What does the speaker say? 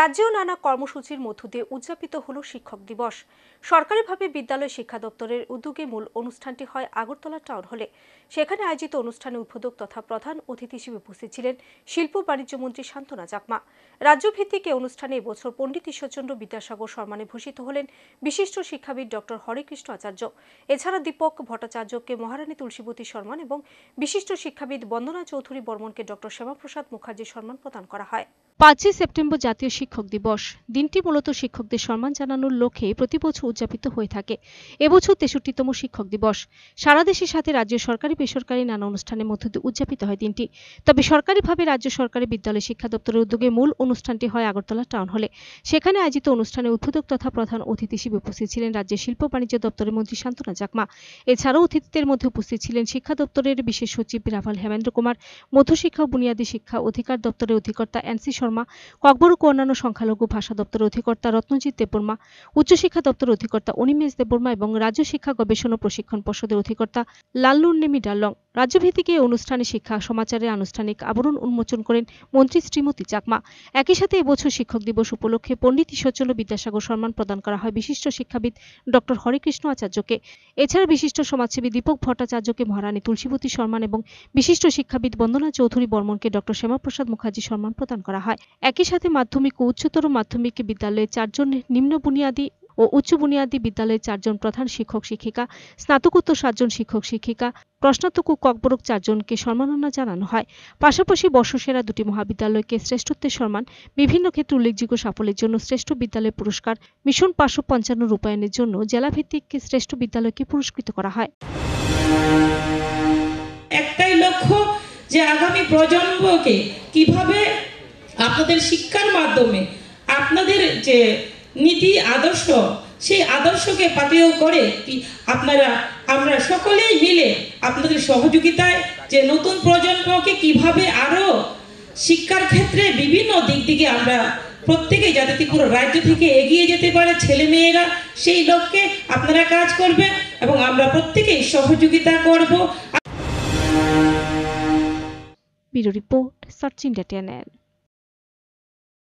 রাজ্যেও নানা কর্মসূচির মধ্য দিয়ে উদযাপিত হল শিক্ষক দিবস সরকারিভাবে বিদ্যালয় শিক্ষা দপ্তরের উদ্যোগে মূল অনুষ্ঠানটি হয় আগরতলা টাউন হলে সেখানে আয়োজিত অনুষ্ঠানে উদ্বোধক তথা প্রধান অতিথি হিসেবে উপস্থিত ছিলেন শিল্প বাণিজ্য মন্ত্রী শান্তনা চাকমা রাজ্যভিত্তিক এই অনুষ্ঠানে এবছর পণ্ডিত ঈশ্বরচন্দ্র বিদ্যাসাগর শর্মানে ভূষিত হলেন বিশিষ্ট শিক্ষাবিদ ডক্টর হরেকৃষ্ণ আচার্য এছাড়া দীপক ভট্টাচার্যকে মহারানী তুলসীবতী সম্মান এবং বিশিষ্ট শিক্ষাবিদ বন্দনা চৌধুরী বর্মনকে ডক্টর শ্যামাপ্রসাদ মুখার্জি সম্মান প্রদান করা হয় পাঁচই সেপ্টেম্বর জাতীয় শিক্ষক দিবস দিনটি মূলত শিক্ষকদের সম্মান জানানোর লক্ষ্যে প্রতি বছর উদযাপিত হয়ে থাকে এবছর তেষট্টিতম শিক্ষক দিবস সারা দেশের সাথে রাজ্য সরকারি বেসরকারি নানা অনুষ্ঠানের মধ্য দিয়ে উদযাপিত হয় দিনটি তবে সরকারিভাবে রাজ্য সরকারি বিদ্যালয় শিক্ষা দপ্তরের উদ্যোগে মূল অনুষ্ঠানটি হয় আগরতলা টাউন হলে সেখানে আয়োজিত অনুষ্ঠানে উদ্বোধক তথা প্রধান অতিথি হিসেবে উপস্থিত ছিলেন রাজ্যের শিল্প বাণিজ্য দপ্তরের মন্ত্রী শান্তনা চাকমা এছাড়াও অতিথিদের মধ্যে উপস্থিত ছিলেন শিক্ষা দপ্তরের বিশেষ সচিব রাফাল হেমেন্দ্র কুমার মধ্যশিক্ষা ও বুনিয়াদী শিক্ষা অধিকার দপ্তরের অধিকর্তা এনসি শর্মা শর্মা ককবরুক অন্যান্য সংখ্যালঘু ভাষা দপ্তরের অধিকর্তা রত্নজিৎ দেববর্মা উচ্চশিক্ষা দপ্তরের অধিকর্তা অনিমেষ দেববর্মা এবং রাজ্য শিক্ষা গবেষণা প্রশিক্ষণ পর্ষদের অধিকর্তা নেমি ডালং রাজ্যভিত্তিক এই অনুষ্ঠানে শিক্ষা সমাচারের আনুষ্ঠানিক আবরণ উন্মোচন করেন মন্ত্রী শ্রীমতী চাকমা একই সাথে এবছর শিক্ষক দিবস উপলক্ষে পণ্ডিত ঈশ্বরচন্দ্র বিদ্যাসাগর সম্মান প্রদান করা হয় বিশিষ্ট শিক্ষাবিদ ডক্টর হরিকৃষ্ণ আচার্যকে এছাড়া বিশিষ্ট সমাজসেবী দীপক ভট্টাচার্যকে মহারানী তুলসীবতী সম্মান এবং বিশিষ্ট শিক্ষাবিদ বন্দনা চৌধুরী বর্মনকে ডক্টর শ্যামাপ্রসাদ মুখার্জি সম্মান প্রদান করা হয় একই সাথে মাধ্যমিক ও উচ্চতর মাধ্যমিক বিদ্যালয়ে চারজন নিম্ন বুনিয়াদী ও উচ্চ বুনিয়াদী বিদ্যালয়ের চারজন প্রধান শিক্ষক শিক্ষিকা স্নাতকোত্তর সাতজন শিক্ষক শিক্ষিকা প্রশ্নাত্মক ও ককবরক চারজনকে সম্মাননা জানানো হয় পাশাপাশি বর্ষসেরা দুটি মহাবিদ্যালয়কে শ্রেষ্ঠত্বের সম্মান বিভিন্ন ক্ষেত্রে উল্লেখযোগ্য সাফল্যের জন্য শ্রেষ্ঠ বিদ্যালয় পুরস্কার মিশন পাঁচশো পঞ্চান্ন রূপায়ণের জন্য জেলাভিত্তিককে শ্রেষ্ঠ বিদ্যালয়কে পুরস্কৃত করা হয় একটাই লক্ষ্য যে আগামী প্রজন্মকে কিভাবে আপনাদের শিক্ষার মাধ্যমে আপনাদের যে নীতি আদর্শ সেই আদর্শকে পাথেয় করে আপনারা আমরা সকলেই মিলে আপনাদের সহযোগিতায় যে নতুন প্রজন্মকে কিভাবে আরও শিক্ষার ক্ষেত্রে বিভিন্ন দিক থেকে আমরা প্রত্যেকে যাতে পুরো রাজ্য থেকে এগিয়ে যেতে পারে ছেলে মেয়েরা সেই লক্ষ্যে আপনারা কাজ করবেন এবং আমরা প্রত্যেকেই সহযোগিতা করবো রিপোর্ট সচিন ডেটেনের